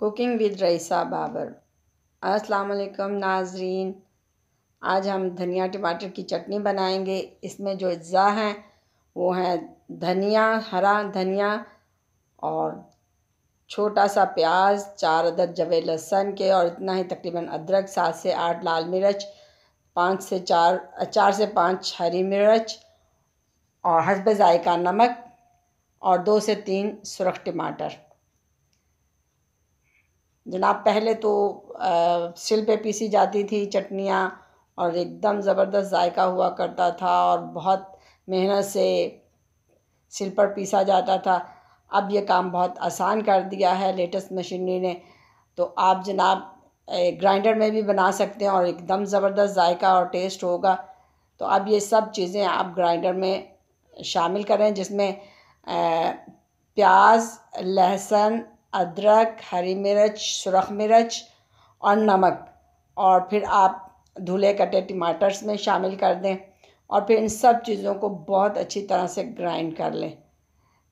cooking with Raisa Babar अस्सलाम वालेकुम नाजरीन आज हम धनिया टमाटर की चटनी बनाएंगे इसमें जो अज्जा हैं वो हैं धनिया हरा धनिया और छोटा सा प्याज चार अदद जवे लहसन के और इतना ही तकरीबन अदरक सात से आठ लाल मिर्च पाँच से चार चार से पाँच हरी मिर्च और हसब जायका नमक और दो से तीन सुरख टमाटर जनाब पहले तो सिल पे पीसी जाती थी चटनियाँ और एकदम ज़बरदस्त जायका हुआ करता था और बहुत मेहनत से सिल पर पीसा जाता था अब ये काम बहुत आसान कर दिया है लेटेस्ट मशीनरी ने तो आप जनाब ग्राइंडर में भी बना सकते हैं और एकदम ज़बरदस्त जायका और टेस्ट होगा तो अब ये सब चीज़ें आप ग्राइंडर में शामिल करें जिसमें प्याज लहसन अदरक हरी मिर्च सुरख मिर्च और नमक और फिर आप धुले कटे टमाटर्स में शामिल कर दें और फिर इन सब चीज़ों को बहुत अच्छी तरह से ग्राइंड कर लें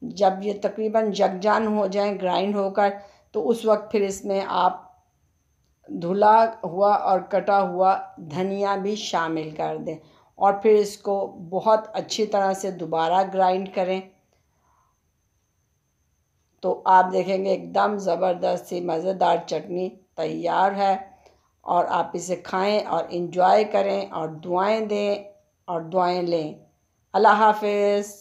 जब ये तकरीबन जगजान हो जाए ग्राइंड होकर तो उस वक्त फिर इसमें आप धुला हुआ और कटा हुआ धनिया भी शामिल कर दें और फिर इसको बहुत अच्छी तरह से दोबारा ग्राइंड करें तो आप देखेंगे एकदम ज़बरदस्त सी मज़ेदार चटनी तैयार है और आप इसे खाएं और इन्जॉय करें और दुआएं दें और दुआएं लें अल्लाह हाफिज़